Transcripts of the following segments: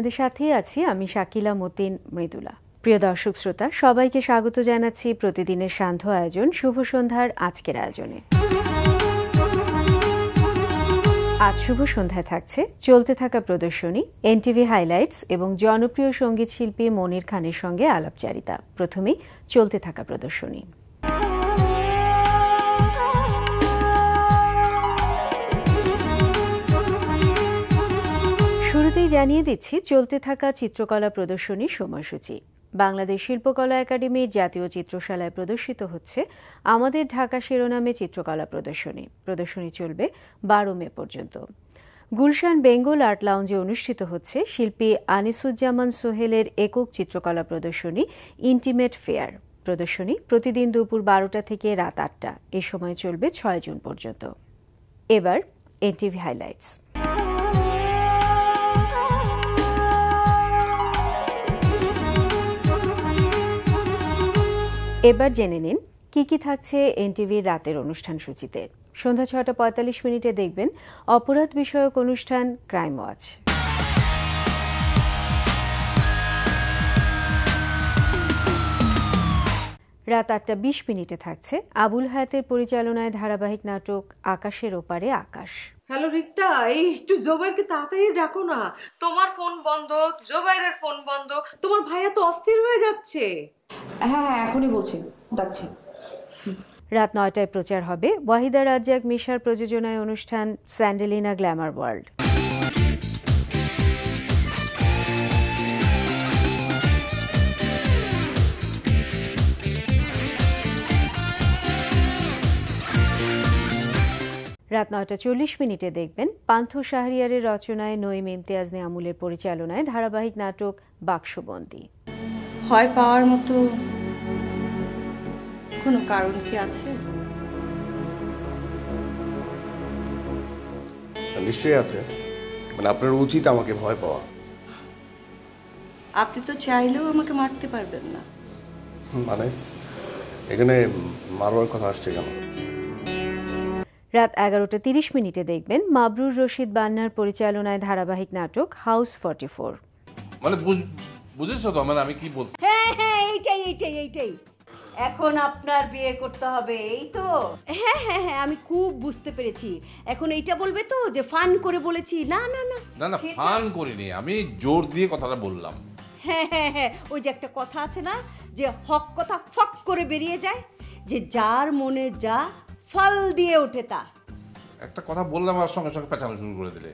আপনাদের সাথে আছি আমি শাকিলা মতিন মৃদুলা প্রিয় দর্শক শ্রোতা সবাইকে স্বাগত জানাচ্ছি প্রতিদিনের সান্ধ্য আয়োজন শুভ সন্ধ্যার আজকের আয়োজনে আজ শুভ সন্ধ্যায় থাকছে চলতে থাকা প্রদর্শনী এনটিভি হাইলাইটস এবং জনপ্রিয় সঙ্গীত শিল্পী মনির খানের সঙ্গে আলাপচারিতা প্রথমেই চলতে থাকা প্রদর্শনী জানিয়ে দিচ্ছি চলতে থাকা চিত্রকলা প্রদর্শনীর সময়সূচি বাংলাদেশ শিল্পকলা একাডেমির জাতীয় চিত্রশালায় প্রদর্শিত হচ্ছে আমাদের ঢাকা শিরোনামে চিত্রকলা প্রদর্শনী প্রদর্শনী চলবে বারো মে পর্যন্ত গুলশান বেঙ্গল আর্ট লাউঞ্জে অনুষ্ঠিত হচ্ছে শিল্পী আনিসুজ্জামান সোহেলের একক চিত্রকলা প্রদর্শনী ইন্টিমেট ফেয়ার প্রদর্শনী প্রতিদিন দুপুর বারোটা থেকে রাত আটটা এ সময় চলবে ছয় জুন পর্যন্ত এবার এনটিভি হাইলাইটস এবার জেনে নিন কি কি থাকছে এনটিভির রাতের অনুষ্ঠান সূচিতে সন্ধ্যা ছটা পঁয়তাল্লিশ মিনিটে দেখবেন অপরাধ বিষয়ক অনুষ্ঠান ক্রাইম ওয়াচ রাত আটটা বিশ মিনিটে থাকছে আবুল হায়াতের পরিচালনায় ধারাবাহিক নাটক আকাশের ওপারে আকাশ হ্যালো রিক্তা এই একটু জোবাইরকে তাড়াতাড়ি ডাকো না তোমার ফোন বন্ধ জোবাইরের ফোন বন্ধ তোমার ভাইয়া তো অস্থির হয়ে যাচ্ছে হ্যাঁ হ্যাঁ এখনই বলছি ডাকছি রাত নয়টায় প্রচার হবে ওয়াহিদা রাজ্জাক মিশার প্রযোজনায় অনুষ্ঠান স্যান্ডেলিনা গ্ল্যামার ওয়ার্ল্ড রাত নয়টা চল্লিশ মিনিটে দেখবেন পান্থ শাহরিয়ারের রচনায় নইম ইমতিয়াজ নেয়ামুলের পরিচালনায় ধারাবাহিক নাটক বাক্সবন্দি হয় পাওয়ার মতো কোনো কারণ কি আছে হ্যাঁ, নিশ্চয়ই আছে মানে আপনার উচিত আমাকে ভয় পাওয়া আপনি তো চাইলেও আমাকে মারতে পারবেন না মানে এখানে মারবার কথা আসছে কেন রাত এগারোটা তিরিশ মিনিটে দেখবেন মাবরুর রশিদ বান্নার পরিচালনায় ধারাবাহিক নাটক হাউস ফর্টি ফোর মানে তো মানে আমি কি বলছি হ্যাঁ হ্যাঁ এইটাই এইটাই এইটাই এখন আপনার বিয়ে করতে হবে এই তো হ্যাঁ হ্যাঁ হ্যাঁ আমি খুব বুঝতে পেরেছি এখন এইটা বলবে তো যে ফান করে বলেছি না না না না না ফান করিনি আমি জোর দিয়ে কথাটা বললাম হ্যাঁ হ্যাঁ হ্যাঁ ওই যে একটা কথা আছে না যে হক কথা ফক করে বেরিয়ে যায় যে যার মনে যা ফল দিয়ে ওঠে তা একটা কথা বললাম আর সঙ্গে সঙ্গে পেঁচানো শুরু করে দিলে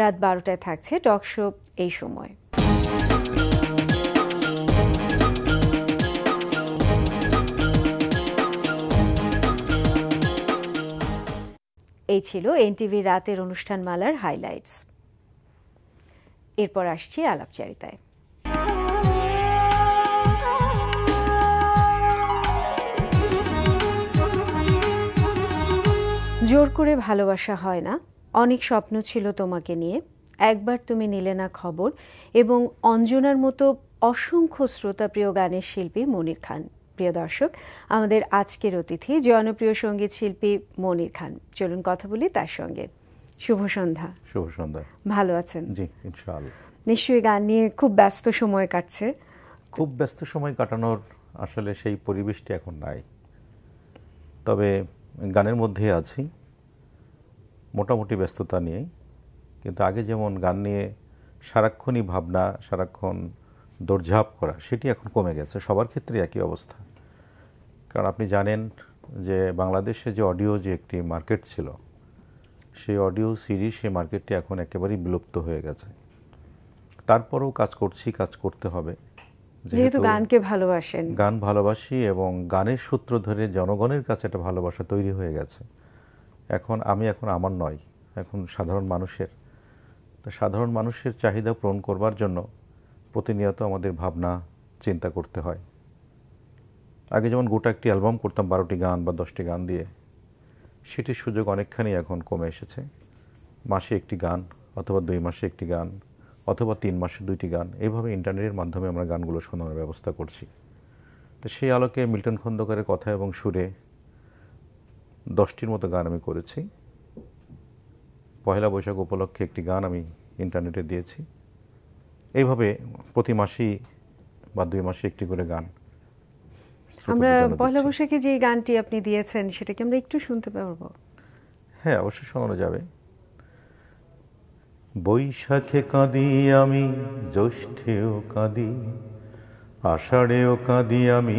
রাত বারোটায় থাকছে টক শো এই সময় এই ছিল এনটিভি রাতের অনুষ্ঠানমালার হাইলাইটস এরপর আসছি আলাপচারিতায় জোর করে ভালোবাসা হয় না অনেক স্বপ্ন ছিল তোমাকে নিয়ে একবার তুমি নিলে না খবর এবং অঞ্জনার মতো অসংখ্য শ্রোতাপ্রিয় গানের শিল্পী মনির খান প্রিয় দর্শক আমাদের আজকের অতিথি জনপ্রিয় সঙ্গীত শিল্পী মনির খান চলুন কথা বলি তার সঙ্গে শুভ সন্ধ্যা শুভ সন্ধ্যা ভালো আছেন জি ইনশাআল্লাহ নিশ্চয়ই গান নিয়ে খুব ব্যস্ত সময় কাটছে খুব ব্যস্ত সময় কাটানোর আসলে সেই পরিবেশটি এখন নাই তবে গানের মধ্যে আছি মোটামুটি ব্যস্ততা নিয়ে কিন্তু আগে যেমন গান নিয়ে সারাক্ষণই ভাবনা সারাক্ষণ দৌড়ঝাঁপ করা সেটি এখন কমে গেছে সবার ক্ষেত্রে একই অবস্থা কারণ আপনি জানেন যে বাংলাদেশে যে অডিও যে একটি মার্কেট ছিল সেই অডিও সিরিজ সেই মার্কেটটি এখন একেবারেই বিলুপ্ত হয়ে গেছে তারপরেও কাজ করছি কাজ করতে হবে যেহেতু গানকে ভালোবাসেন গান ভালোবাসি এবং গানের সূত্র ধরে জনগণের কাছে একটা ভালোবাসা তৈরি হয়ে গেছে এখন আমি এখন আমার নয় এখন সাধারণ মানুষের তো সাধারণ মানুষের চাহিদা পূরণ করবার জন্য প্রতিনিয়ত আমাদের ভাবনা চিন্তা করতে হয় আগে যেমন গোটা একটি অ্যালবাম করতাম বারোটি গান বা দশটি গান দিয়ে সেটির সুযোগ অনেকখানি এখন কমে এসেছে মাসে একটি গান অথবা দুই মাসে একটি গান অথবা তিন মাসে দুইটি গান এইভাবে ইন্টারনেটের মাধ্যমে আমরা গানগুলো শোনানোর ব্যবস্থা করছি তো সেই আলোকে মিল্টন খন্দকারের কথা এবং সুরে দশটির মতো গান আমি করেছি পয়লা বৈশাখ উপলক্ষে একটি গান আমি ইন্টারনেটে দিয়েছি এইভাবে প্রতি মাসেই বা দুই মাসে একটি করে গান আমরা পয়লা বৈশাখে যে গানটি আপনি দিয়েছেন সেটাকে আমরা একটু শুনতে পারবো হ্যাঁ অবশ্যই শোনানো যাবে বৈশাখে কাঁদি আমি জ্যৈষ্ঠেও কাঁদি আষাঢ়েও কাঁদি আমি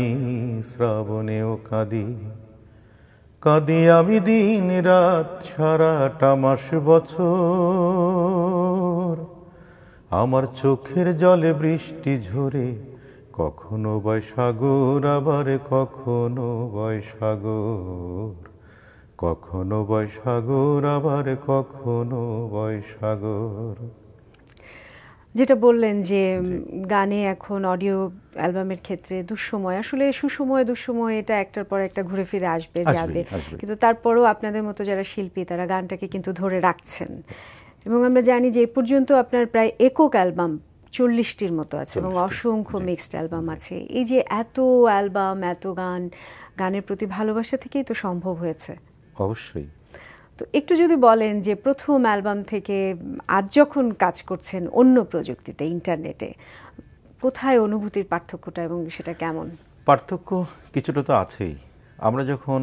শ্রাবণেও কাঁদি কাঁদি আমি দিন রাত সারাটা মাস বছর আমার চোখের জলে বৃষ্টি ঝরে কখনো বয় সাগর আবার কখনো বয় সাগর কখনো বৈশাগর আবার কখনো বৈশাগর যেটা বললেন যে গানে এখন অডিও অ্যালবামের ক্ষেত্রে দুঃসময় আসলে সুসময় দুঃসময় এটা একটার পর একটা ঘুরে ফিরে আসবে যাবে কিন্তু তারপরও আপনাদের মতো যারা শিল্পী তারা গানটাকে কিন্তু ধরে রাখছেন এবং আমরা জানি যে এ পর্যন্ত আপনার প্রায় একক অ্যালবাম চল্লিশটির মতো আছে এবং অসংখ্য মিক্সড অ্যালবাম আছে এই যে এত অ্যালবাম এত গান গানের প্রতি ভালোবাসা থেকেই তো সম্ভব হয়েছে অবশ্যই তো একটু যদি বলেন যে প্রথম অ্যালবাম থেকে আজ যখন কাজ করছেন অন্য প্রযুক্তিতে ইন্টারনেটে কোথায় অনুভূতির পার্থক্যটা এবং সেটা কেমন পার্থক্য কিছুটা তো আছেই আমরা যখন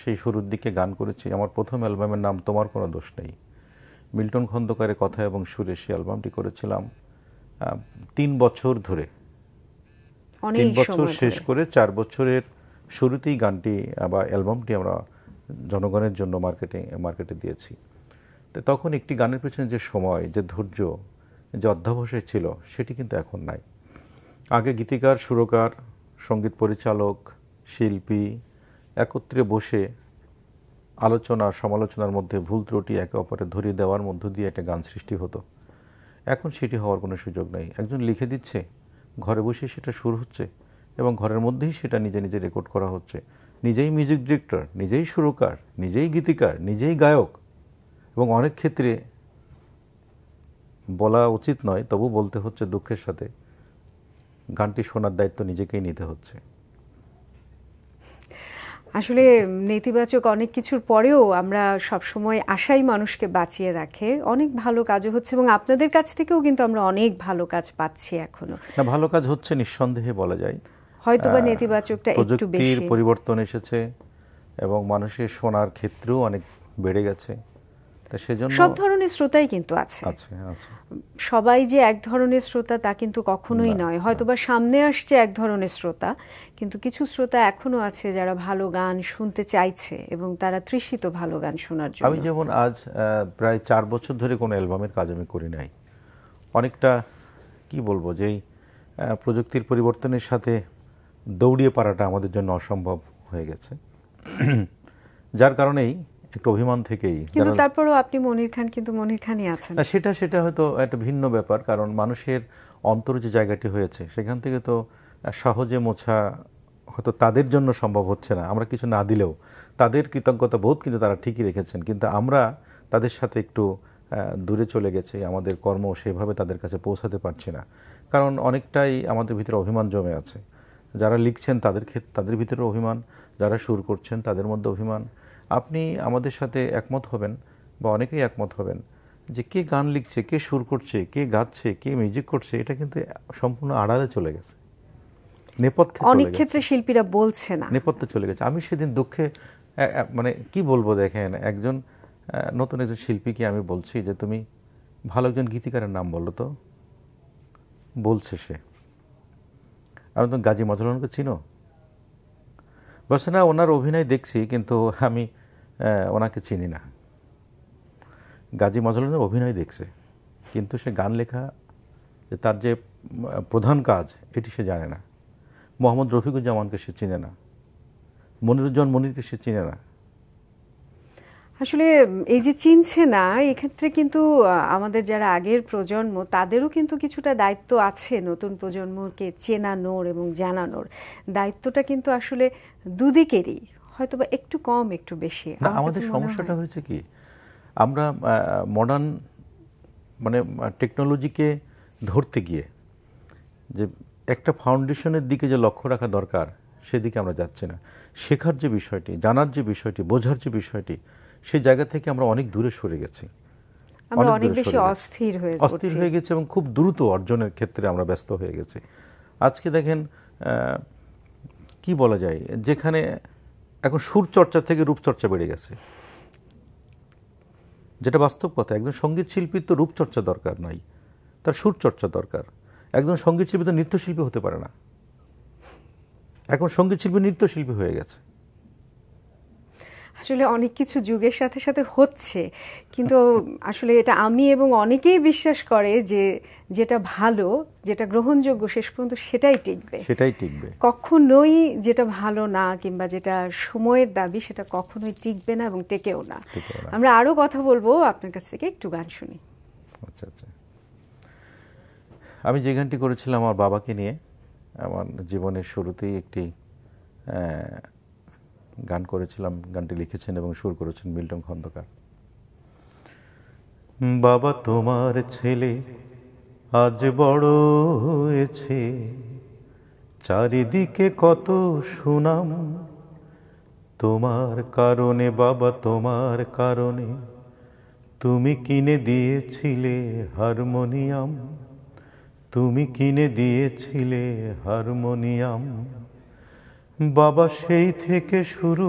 সেই শুরুর দিকে গান করেছি আমার প্রথম অ্যালবামের নাম তোমার কোনো দোষ নেই মিল্টন খন্দকারের কথা এবং সুরে সেই অ্যালবামটি করেছিলাম তিন বছর ধরে তিন বছর শেষ করে চার বছরের শুরুতেই গানটি বা অ্যালবামটি আমরা জনগণের জন্য মার্কেটিং মার্কেটে দিয়েছি তো তখন একটি গানের পেছনে যে সময় যে ধৈর্য যে অধ্যাবসায় ছিল সেটি কিন্তু এখন নাই আগে গীতিকার সুরকার সঙ্গীত পরিচালক শিল্পী একত্রে বসে আলোচনা সমালোচনার মধ্যে ভুল ত্রুটি একে অপরে ধরিয়ে দেওয়ার মধ্য দিয়ে একটা গান সৃষ্টি হতো এখন সেটি হওয়ার কোনো সুযোগ নেই একজন লিখে দিচ্ছে ঘরে বসে সেটা শুরু হচ্ছে এবং ঘরের মধ্যেই সেটা নিজে নিজে রেকর্ড করা হচ্ছে নিজেই মিউজিক ডিরেক্টর নিজেই সুরকার নিজেই গীতিকার নিজেই গায়ক এবং অনেক ক্ষেত্রে বলা উচিত নয় তবু বলতে হচ্ছে দুঃখের সাথে গানটি শোনার দায়িত্ব নিজেকেই নিতে হচ্ছে আসলে নেতিবাচক অনেক কিছুর পরেও আমরা সবসময় আশাই মানুষকে বাঁচিয়ে রাখে অনেক ভালো কাজও হচ্ছে এবং আপনাদের কাছ থেকেও কিন্তু আমরা অনেক ভালো কাজ পাচ্ছি এখনো ভালো কাজ হচ্ছে নিঃসন্দেহে বলা যায় হয়তোবা নেতিবাচকটা একটু বেশি পরিবর্তন এসেছে এবং মানুষের শোনার ক্ষেত্রেও অনেক বেড়ে গেছে সেজন্য সব ধরনের শ্রোতাই কিন্তু আছে সবাই যে এক ধরনের শ্রোতা তা কিন্তু কখনোই নয় হয়তোবা সামনে আসছে এক ধরনের শ্রোতা কিন্তু কিছু শ্রোতা এখনো আছে যারা ভালো গান শুনতে চাইছে এবং তারা তৃষিত ভালো গান শোনার জন্য আমি যেমন আজ প্রায় চার বছর ধরে কোনো অ্যালবামের কাজ আমি করি নাই অনেকটা কি বলবো যেই প্রযুক্তির পরিবর্তনের সাথে দৌড়িয়ে পারাটা আমাদের জন্য অসম্ভব হয়ে গেছে যার কারণেই একটু অভিমান থেকেই কিন্তু তারপরেও আপনি মনির খান কিন্তু মনির খানই আছেন সেটা সেটা হয়তো একটা ভিন্ন ব্যাপার কারণ মানুষের অন্তর যে জায়গাটি হয়েছে সেখান থেকে তো সহজে মোছা হয়তো তাদের জন্য সম্ভব হচ্ছে না আমরা কিছু না দিলেও তাদের কৃতজ্ঞতা বোধ কিন্তু তারা ঠিকই রেখেছেন কিন্তু আমরা তাদের সাথে একটু দূরে চলে গেছে আমাদের কর্ম সেভাবে তাদের কাছে পৌঁছাতে পারছি না কারণ অনেকটাই আমাদের ভিতরে অভিমান জমে আছে যারা লিখছেন তাদের ক্ষেত্রে তাদের ভিতরে অভিমান যারা সুর করছেন তাদের মধ্যে অভিমান আপনি আমাদের সাথে একমত হবেন বা অনেকেই একমত হবেন যে কে গান লিখছে কে সুর করছে কে গাচ্ছে কে মিউজিক করছে এটা কিন্তু সম্পূর্ণ আড়ালে চলে গেছে নেপথ্যে অনেক ক্ষেত্রে শিল্পীরা বলছে না নেপথ্যে চলে গেছে আমি সেদিন দুঃখে মানে কি বলবো দেখেন একজন নতুন একজন শিল্পীকে আমি বলছি যে তুমি ভালো একজন গীতিকারের নাম বললো তো বলছে সে আমি তো গাজী মজলুমকে চিনো বলছে না ওনার অভিনয় দেখছি কিন্তু আমি ওনাকে চিনি না গাজী মজলুমের অভিনয় দেখছে কিন্তু সে গান লেখা যে তার যে প্রধান কাজ এটি সে জানে না মোহাম্মদ রফিকুজ্জামানকে সে চিনে না মনিরুজ্জন মনিরকে সে চিনে না আসলে এই যে চিনছে না এক্ষেত্রে কিন্তু আমাদের যারা আগের প্রজন্ম তাদেরও কিন্তু কিছুটা দায়িত্ব আছে নতুন প্রজন্মকে চেনানোর এবং জানানোর দায়িত্বটা কিন্তু আসলে দুদিকেরই হয়তো বা একটু কম একটু বেশি আমাদের সমস্যাটা হয়েছে কি আমরা মডার্ন মানে টেকনোলজিকে ধরতে গিয়ে যে একটা ফাউন্ডেশনের দিকে যে লক্ষ্য রাখা দরকার সেদিকে আমরা যাচ্ছি না শেখার যে বিষয়টি জানার যে বিষয়টি বোঝার যে বিষয়টি সেই জায়গা থেকে আমরা অনেক দূরে সরে গেছি আমরা অনেক বেশি অস্থির হয়ে অস্থির হয়ে গেছে এবং খুব দ্রুত অর্জনের ক্ষেত্রে আমরা ব্যস্ত হয়ে গেছি আজকে দেখেন কি বলা যায় যেখানে এখন সুর চর্চা থেকে রূপচর্চা বেড়ে গেছে যেটা বাস্তব কথা একজন সঙ্গীত শিল্পীর তো রূপচর্চা দরকার নাই তার সুর চর্চা দরকার একজন সঙ্গীত শিল্পী তো নৃত্যশিল্পী হতে পারে না এখন সঙ্গীত শিল্পী নৃত্যশিল্পী হয়ে গেছে আসলে অনেক কিছু যুগের সাথে সাথে হচ্ছে কিন্তু আসলে এটা আমি এবং অনেকেই বিশ্বাস করে যে যেটা ভালো যেটা গ্রহণযোগ্য শেষ পর্যন্ত সেটাই টিকবে সেটাই টিকবে কখনোই যেটা ভালো না কিংবা যেটা সময়ের দাবি সেটা কখনোই টিকবে না এবং টেকেও না আমরা আরও কথা বলবো আপনার কাছ থেকে একটু গান শুনি আচ্ছা আচ্ছা আমি যে গানটি করেছিলাম আমার বাবাকে নিয়ে আমার জীবনের শুরুতেই একটি গান করেছিলাম গানটি লিখেছেন এবং সুর করেছেন মিল্টন খন্দকার বাবা তোমার ছেলে আজ বড় হয়েছে চারিদিকে কত সুনাম তোমার কারণে বাবা তোমার কারণে তুমি কিনে দিয়েছিলে হারমোনিয়াম তুমি কিনে দিয়েছিলে হারমোনিয়াম বাবা সেই থেকে শুরু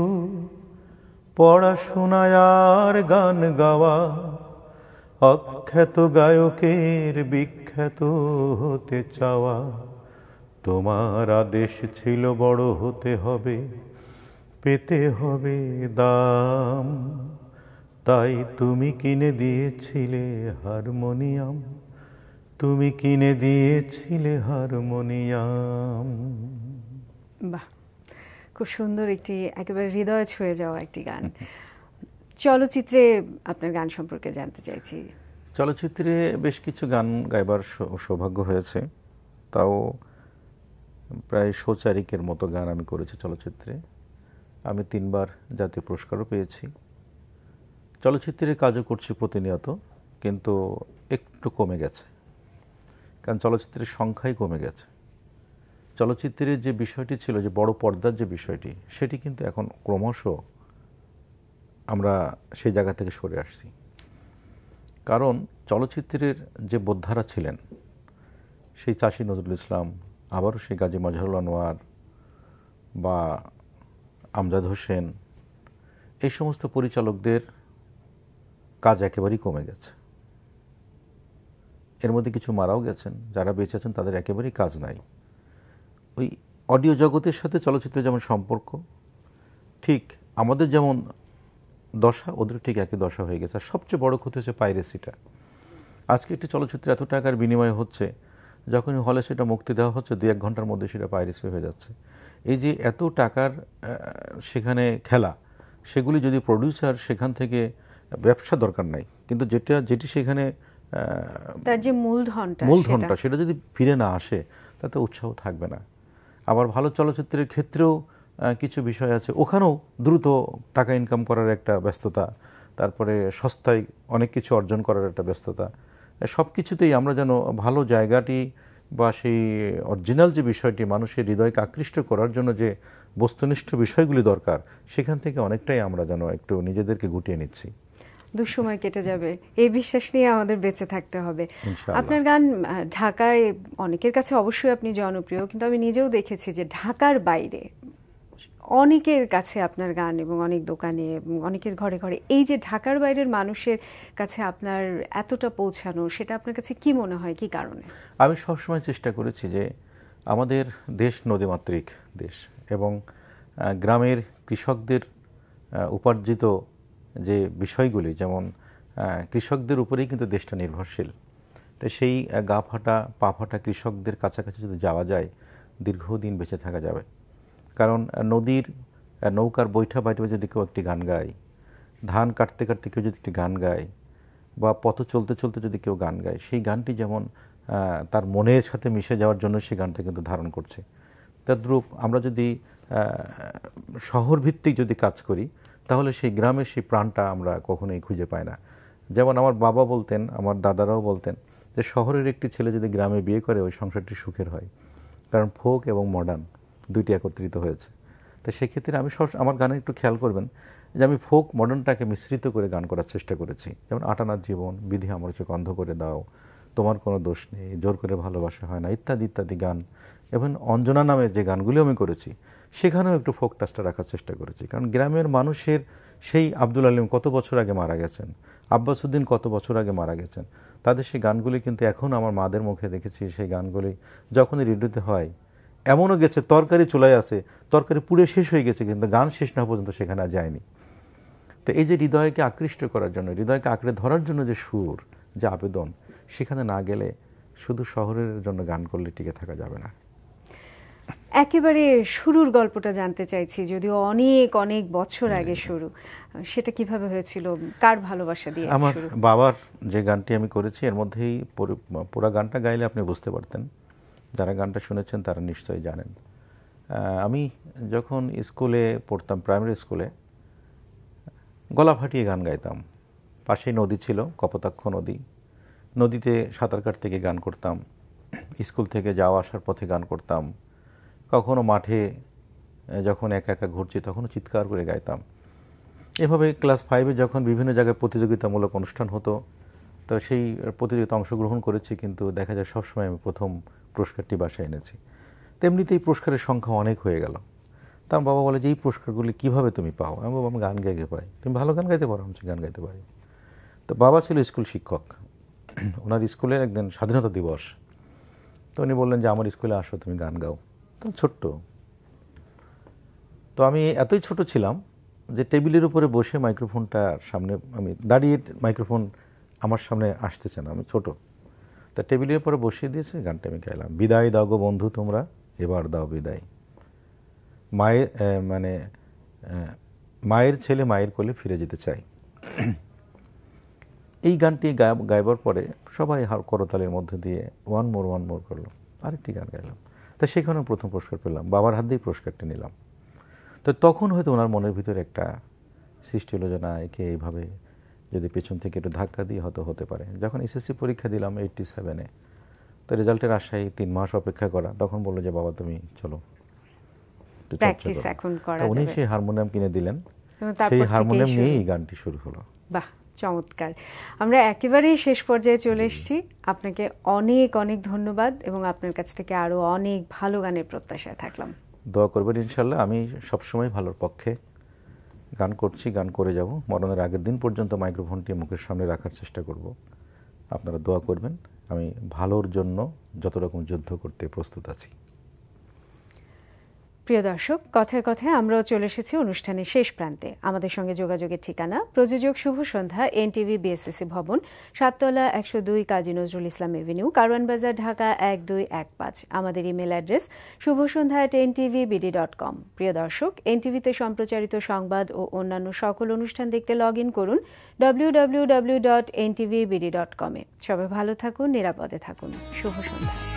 পড়াশোনায় আর গান গাওয়া অখ্যাত গায়কের বিখ্যাত হতে চাওয়া তোমার আদেশ ছিল বড় হতে হবে পেতে হবে দাম তাই তুমি কিনে দিয়েছিলে হারমোনিয়াম তুমি কিনে দিয়েছিলে হারমোনিয়াম বাহ খুব সুন্দর একটি একেবারে হৃদয় ছুঁয়ে যাওয়া একটি গান চলচ্চিত্রে আপনার গান সম্পর্কে জানতে চাইছি চলচ্চিত্রে বেশ কিছু গান গাইবার সৌভাগ্য হয়েছে তাও প্রায় সৌচারিকের মতো গান আমি করেছি চলচ্চিত্রে আমি তিনবার জাতীয় পুরস্কারও পেয়েছি চলচ্চিত্রে কাজও করছি প্রতিনিয়ত কিন্তু একটু কমে গেছে কারণ চলচ্চিত্রের সংখ্যাই কমে গেছে চলচ্চিত্রের যে বিষয়টি ছিল যে বড় পর্দার যে বিষয়টি সেটি কিন্তু এখন ক্রমশ আমরা সেই জায়গা থেকে সরে আসছি কারণ চলচ্চিত্রের যে বোদ্ধারা ছিলেন সেই চাষি নজরুল ইসলাম আবারও সেই গাজী মজাহরুল আনোয়ার বা আমজাদ হোসেন এই সমস্ত পরিচালকদের কাজ একেবারেই কমে গেছে এর মধ্যে কিছু মারাও গেছেন যারা বেঁচে আছেন তাদের একেবারেই কাজ নাই ওই অডিও জগতের সাথে চলচ্চিত্রের যেমন সম্পর্ক ঠিক আমাদের যেমন দশা ওদের ঠিক একই দশা হয়ে গেছে আর সবচেয়ে বড় ক্ষতি হচ্ছে পাইরেসিটা আজকে একটি চলচ্চিত্রে এত টাকার বিনিময় হচ্ছে যখনই হলে সেটা মুক্তি দেওয়া হচ্ছে দু এক ঘন্টার মধ্যে সেটা পাইরেসি হয়ে যাচ্ছে এই যে এত টাকার সেখানে খেলা সেগুলি যদি প্রডিউসার সেখান থেকে ব্যবসা দরকার নাই কিন্তু যেটা যেটি সেখানে তার যে মূলধনটা মূলধনটা সেটা যদি ফিরে না আসে তাতে উৎসাহ থাকবে না আবার ভালো চলচ্চিত্রের ক্ষেত্রেও কিছু বিষয় আছে ওখানেও দ্রুত টাকা ইনকাম করার একটা ব্যস্ততা তারপরে সস্তায় অনেক কিছু অর্জন করার একটা ব্যস্ততা সব কিছুতেই আমরা যেন ভালো জায়গাটি বা সেই অরিজিনাল যে বিষয়টি মানুষের হৃদয়কে আকৃষ্ট করার জন্য যে বস্তুনিষ্ঠ বিষয়গুলি দরকার সেখান থেকে অনেকটাই আমরা যেন একটু নিজেদেরকে গুটিয়ে নিচ্ছি দুঃসময় কেটে যাবে এই বিশ্বাস নিয়ে আমাদের বেঁচে থাকতে হবে আপনার গান ঢাকায় অনেকের কাছে অবশ্যই আপনি জনপ্রিয় কিন্তু আমি নিজেও দেখেছি যে ঢাকার বাইরে অনেকের কাছে আপনার গান এবং অনেক দোকানে অনেকের ঘরে ঘরে এই যে ঢাকার বাইরের মানুষের কাছে আপনার এতটা পৌঁছানো সেটা আপনার কাছে কি মনে হয় কি কারণে আমি সবসময় চেষ্টা করেছি যে আমাদের দেশ নদীমাত্রিক দেশ এবং গ্রামের কৃষকদের উপার্জিত যে বিষয়গুলি যেমন কৃষকদের উপরেই কিন্তু দেশটা নির্ভরশীল তো সেই গা ফাটা পা ফাটা কৃষকদের কাছাকাছি যদি যাওয়া যায় দীর্ঘদিন বেঁচে থাকা যাবে কারণ নদীর নৌকার বৈঠা বাইতে যদি কেউ একটি গান গায় ধান কাটতে কাটতে কেউ যদি একটি গান গায় বা পথ চলতে চলতে যদি কেউ গান গায় সেই গানটি যেমন তার মনের সাথে মিশে যাওয়ার জন্য সেই গানটা কিন্তু ধারণ করছে তদ্রূপ আমরা যদি শহরভিত্তিক যদি কাজ করি তাহলে সেই গ্রামের সেই প্রাণটা আমরা কখনোই খুঁজে পাই না যেমন আমার বাবা বলতেন আমার দাদারাও বলতেন যে শহরের একটি ছেলে যদি গ্রামে বিয়ে করে ওই সংসারটি সুখের হয় কারণ ফোক এবং মডার্ন দুইটি একত্রিত হয়েছে তো সেক্ষেত্রে আমি সব আমার গানে একটু খেয়াল করবেন যে আমি ফোক মডার্নটাকে মিশ্রিত করে গান করার চেষ্টা করেছি যেমন আটানার জীবন বিধি আমার চোখ অন্ধ করে দাও তোমার কোনো দোষ নেই জোর করে ভালোবাসা হয় না ইত্যাদি ইত্যাদি গান এবং অঞ্জনা নামে যে গানগুলি আমি করেছি সেখানেও একটু ফোকটাসটা রাখার চেষ্টা করেছি কারণ গ্রামের মানুষের সেই আব্দুল আলিম কত বছর আগে মারা গেছেন আব্বাসুদ্দিন কত বছর আগে মারা গেছেন তাদের সেই গানগুলি কিন্তু এখন আমার মাদের মুখে দেখেছি সেই গানগুলি যখনই রেডিওতে হয় এমনও গেছে তরকারি চুলাই আসে তরকারি পুড়ে শেষ হয়ে গেছে কিন্তু গান শেষ না পর্যন্ত সেখানে যায়নি তো এই যে হৃদয়কে আকৃষ্ট করার জন্য হৃদয়কে আঁকড়ে ধরার জন্য যে সুর যে আবেদন সেখানে না গেলে শুধু শহরের জন্য গান করলে টিকে থাকা যাবে না একেবারে শুরুর গল্পটা জানতে চাইছি যদিও অনেক অনেক বছর আগে শুরু সেটা কিভাবে হয়েছিল কার ভালোবাসা দিয়ে আমার বাবার যে গানটি আমি করেছি এর মধ্যেই পুরো গানটা গাইলে আপনি বুঝতে পারতেন যারা গানটা শুনেছেন তারা নিশ্চয়ই জানেন আমি যখন স্কুলে পড়তাম প্রাইমারি স্কুলে গলা ফাটিয়ে গান গাইতাম পাশেই নদী ছিল কপোতাক্ষ নদী নদীতে সাঁতার কাটতে গিয়ে গান করতাম স্কুল থেকে যাওয়া আসার পথে গান করতাম কখনো মাঠে যখন একা একা ঘুরছি তখনও চিৎকার করে গাইতাম এভাবে ক্লাস ফাইভে যখন বিভিন্ন জায়গায় প্রতিযোগিতামূলক অনুষ্ঠান হতো তো সেই প্রতিযোগিতা অংশগ্রহণ করেছি কিন্তু দেখা যায় সবসময় আমি প্রথম পুরস্কারটি বাসায় এনেছি তেমনিতেই পুরস্কারের সংখ্যা অনেক হয়ে গেল তার বাবা বলে যে এই পুরস্কারগুলি কীভাবে তুমি পাও আমি বাবা আমি গান গাইতে পাই তুমি ভালো গান গাইতে পারো আমি গান গাইতে পারি তো বাবা ছিল স্কুল শিক্ষক ওনার স্কুলের একদিন স্বাধীনতা দিবস তো উনি বললেন যে আমার স্কুলে আসো তুমি গান গাও একদম ছোট্ট তো আমি এতই ছোট ছিলাম যে টেবিলের উপরে বসে মাইক্রোফোনটা সামনে আমি দাঁড়িয়ে মাইক্রোফোন আমার সামনে আসতে চান আমি ছোট তা টেবিলের উপরে বসিয়ে দিয়েছে গানটা আমি গাইলাম বিদায় দাও গো বন্ধু তোমরা এবার দাও বিদায় মায়ের মানে মায়ের ছেলে মায়ের কোলে ফিরে যেতে চাই এই গানটি গাইবার পরে সবাই হার করতালের মধ্যে দিয়ে ওয়ান মোর ওয়ান মোর করলো আরেকটি গান গাইলাম তা সেখানেও প্রথম পুরস্কার পেলাম বাবার হাত দিয়ে পুরস্কারটা নিলাম তো তখন হয়তো ওনার মনের ভিতরে একটা সৃষ্টি হলো যে না একে এইভাবে যদি পেছন থেকে একটু ধাক্কা দিয়ে হয়তো হতে পারে যখন এসএসসি পরীক্ষা দিলাম এইটটি সেভেনে তো রেজাল্টের আশায় তিন মাস অপেক্ষা করা তখন বললো যে বাবা তুমি চলো উনি সেই হারমোনিয়াম কিনে দিলেন সেই হারমোনিয়াম নিয়েই গানটি শুরু হলো বাহ চমৎকার আমরা একেবারেই শেষ পর্যায়ে চলে এসেছি আপনাকে অনেক অনেক ধন্যবাদ এবং আপনার কাছ থেকে আরও অনেক ভালো গানের প্রত্যাশায় থাকলাম দোয়া করবেন ইনশাল্লাহ আমি সবসময় ভালোর পক্ষে গান করছি গান করে যাব মরণের আগের দিন পর্যন্ত মাইক্রোফোনটি মুখের সামনে রাখার চেষ্টা করব আপনারা দোয়া করবেন আমি ভালোর জন্য যত রকম যুদ্ধ করতে প্রস্তুত আছি প্রিয় দর্শক কথায় কথায় আমরাও চলে এসেছি অনুষ্ঠানের শেষ প্রান্তে আমাদের সঙ্গে যোগাযোগের ঠিকানা প্রযোজক শুভ সন্ধ্যা এনটিভি বিএসএসি ভবন সাততলা একশো দুই কাজী নজরুল ইসলাম এভিনিউ কারওয়ানবাজার ঢাকা এক দুই এক পাঁচ আমাদের email address Shubho Sondha at NTV BD dot com প্রিয় দর্শক এনটিভিতে সম্প্রচারিত সংবাদ ও অন্যান্য সকল অনুষ্ঠান দেখতে লগ ইন করুন W W W dot NTV BD dot কমে সবাই ভালো থাকুন নিরাপদে থাকুন শুভ সন্ধ্যা